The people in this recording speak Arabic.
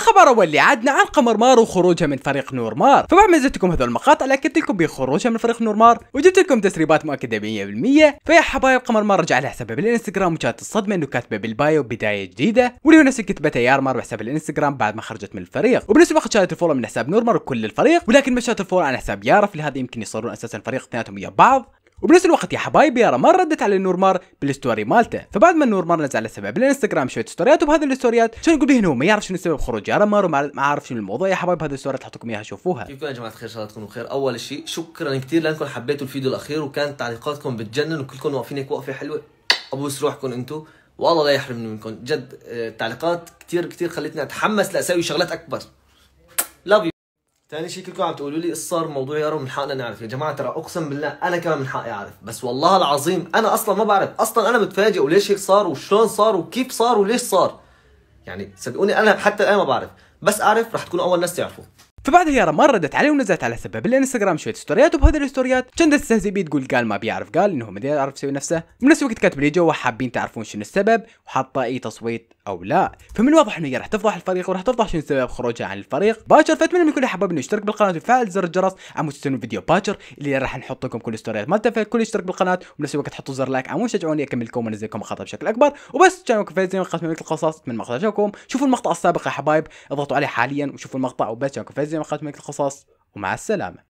الخبر اول عدنا عن قمر مار وخروجها من فريق نور مار فبعد ما نزلتكم هذول المقاطع لكنت لكم بخروجها من فريق نور مار وجبت لكم تسريبات مؤكده 100% فيا حبايب قمر مار رجع لها حسابها بالانستغرام وكانت الصدمه انه كاتبه بالبايو بدايه جديده واللي هو نفس اللي كتبته مار بحساب الانستغرام بعد ما خرجت من الفريق وبنفس الوقت شالت الفولو من حساب مار وكل الفريق ولكن مشات الفولو على حساب يارف لهذا يمكن يصيرون اساسا فريق اثنيناتهم ويا بعض وبنفس الوقت يا حبايبي يارا ما ردت على النورمار بالستوري مالته فبعد ما النورمار نزل السبب بالانستغرام شويه ستوريات وبهذه الستوريات شنو يقول هنا ما يعرف شنو سبب خروج يارا مار وما عارف شنو الموضوع يا حبايب هذه الستوري لكم اياها شوفوها كيفكم يا جماعه خير ان شاء الله تكونوا بخير اول شيء شكرا كثير لانكم حبيتوا الفيديو الاخير وكانت تعليقاتكم بتجنن وكلكم واقفين هيك وقفه حلوه ابوس روحكم انتم والله لا يحرمني منكم جد التعليقات آه، كثير كثير خلتني اتحمس لاسوي شغلات اكبر لاف تاني شيء كلكم عم تقولوا لي صار موضوع يارو من حقنا نعرف يا جماعه ترى اقسم بالله انا كمان من حقي اعرف بس والله العظيم انا اصلا ما بعرف اصلا انا متفاجئ وليش هيك صار وشلون صار وكيف صار وليش صار يعني صدقوني انا حتى الان ما بعرف بس اعرف رح تكونوا اول ناس تعرفوا فبعد هيارة ما ردت عليه ونزلت على سبب الانستغرام شويه ستوريات وبهذه الستوريات كانت تستهزئ بيه تقول قال ما بيعرف قال انه ما بيعرف يسوي نفسه بنفس الوقت كاتب لي جوا حابين تعرفون شنو السبب وحاطه اي تصويت او لا فمن الواضح انه هي راح تفضح الفريق وراح تفضح شنو سبب خروجها عن الفريق باكر فاتمنى من كل حباب انه يشترك بالقناه ويفعل زر الجرس عم تستنوا فيديو باكر اللي راح نحط لكم كل ستوريات مالته فالكل يشترك بالقناه وبنفس الوقت حطوا زر لايك عم تشجعوني اكمل لكم لكم مقاطع بشكل اكبر وبس كان وقت فيزن قسم القصص من مقطع شوفوا المقطع السابق يا حبايب اضغطوا عليه حاليا وشوفوا المقطع وبس كان زي ما قالت ملك القصاص ومع السلامة